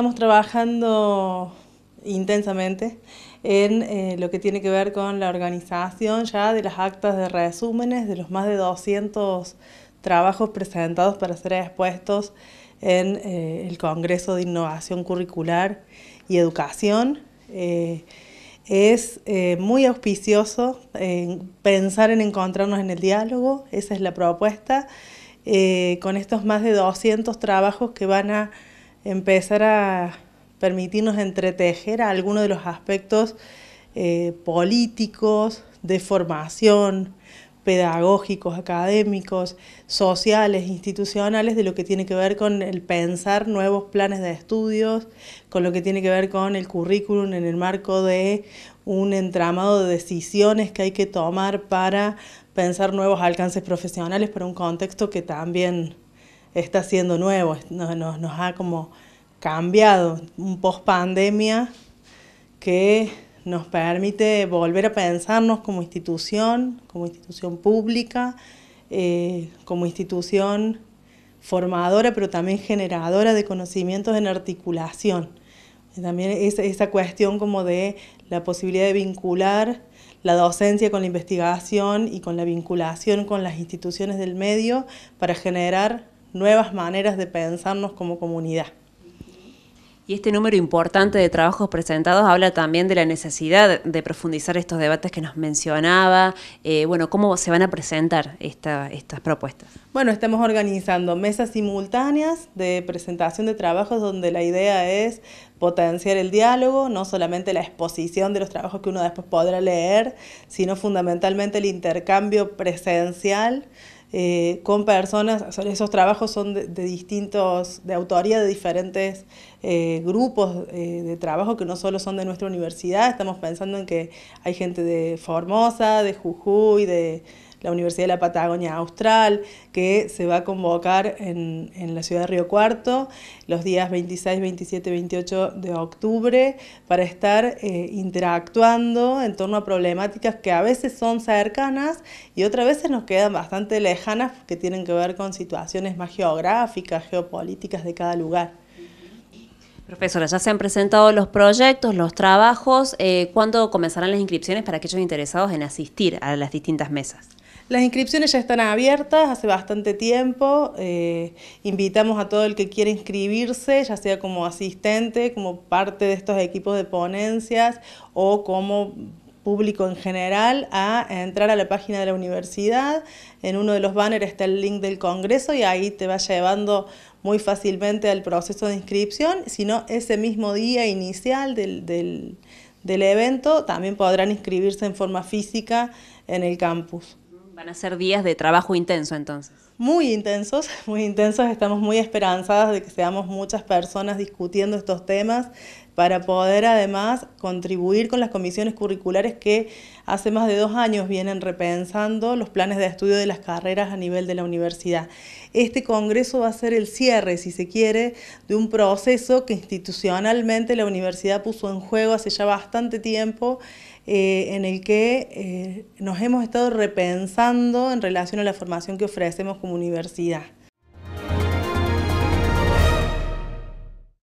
estamos trabajando intensamente en eh, lo que tiene que ver con la organización ya de las actas de resúmenes de los más de 200 trabajos presentados para ser expuestos en eh, el Congreso de Innovación Curricular y Educación. Eh, es muy auspicioso pensar en encontrarnos en el diálogo, esa es la propuesta, con estos más de 200 trabajos que van a empezar a permitirnos entretejer algunos de los aspectos eh, políticos, de formación, pedagógicos, académicos, sociales, institucionales, de lo que tiene que ver con el pensar nuevos planes de estudios, con lo que tiene que ver con el currículum en el marco de un entramado de decisiones que hay que tomar para pensar nuevos alcances profesionales para un contexto que también está siendo nuevo, nos, ha como cambiado un post pandemia que nos permite volver a pensarnos como institución, como institución pública, eh, como institución formadora, pero también generadora de conocimientos en articulación. También esa cuestión como de la posibilidad de vincular la docencia con la investigación y con la vinculación con las instituciones del medio para generar nuevas maneras de pensarnos como comunidad. Y este número importante de trabajos presentados habla también de la necesidad de profundizar estos debates que nos mencionaba. Eh, bueno, ¿cómo se van a presentar esta, estas propuestas? Bueno, estamos organizando mesas simultáneas de presentación de trabajos donde la idea es potenciar el diálogo, no solamente la exposición de los trabajos que uno después podrá leer, sino fundamentalmente el intercambio presencial eh, con personas, esos trabajos son de, distintos, de autoría de diferentes eh, grupos eh, de trabajo que no solo son de nuestra universidad, estamos pensando en que hay gente de Formosa, de Jujuy, de la Universidad de la Patagonia Austral, que se va a convocar en, la ciudad de Río Cuarto los días 26, 27, 28 de octubre para estar eh, interactuando en torno a problemáticas que a veces son cercanas y otras veces nos quedan bastante lejanas que tienen que ver con situaciones más geográficas, geopolíticas de cada lugar. Profesora, ya se han presentado los proyectos, los trabajos. Eh, ¿Cuándo comenzarán las inscripciones para aquellos interesados en asistir a las distintas mesas? Las inscripciones ya están abiertas hace bastante tiempo. Eh, invitamos a todo el que quiera inscribirse, ya sea como asistente, como parte de estos equipos de ponencias o como público en general a entrar a la página de la universidad. En uno de los banners está el link del Congreso y ahí te va llevando muy fácilmente al proceso de inscripción. Si no, ese mismo día inicial del evento también podrán inscribirse en forma física en el campus. Van a ser días de trabajo intenso entonces. Muy intensos, muy intensos. Estamos muy esperanzadas de que seamos muchas personas discutiendo estos temas, para poder además contribuir con las comisiones curriculares que hace más de dos años vienen repensando los planes de estudio de las carreras a nivel de la universidad. Este congreso va a ser el cierre, si se quiere, de un proceso que institucionalmente la universidad puso en juego hace ya bastante tiempo, eh, en el que eh, nos hemos estado repensando en relación a la formación que ofrecemos como universidad.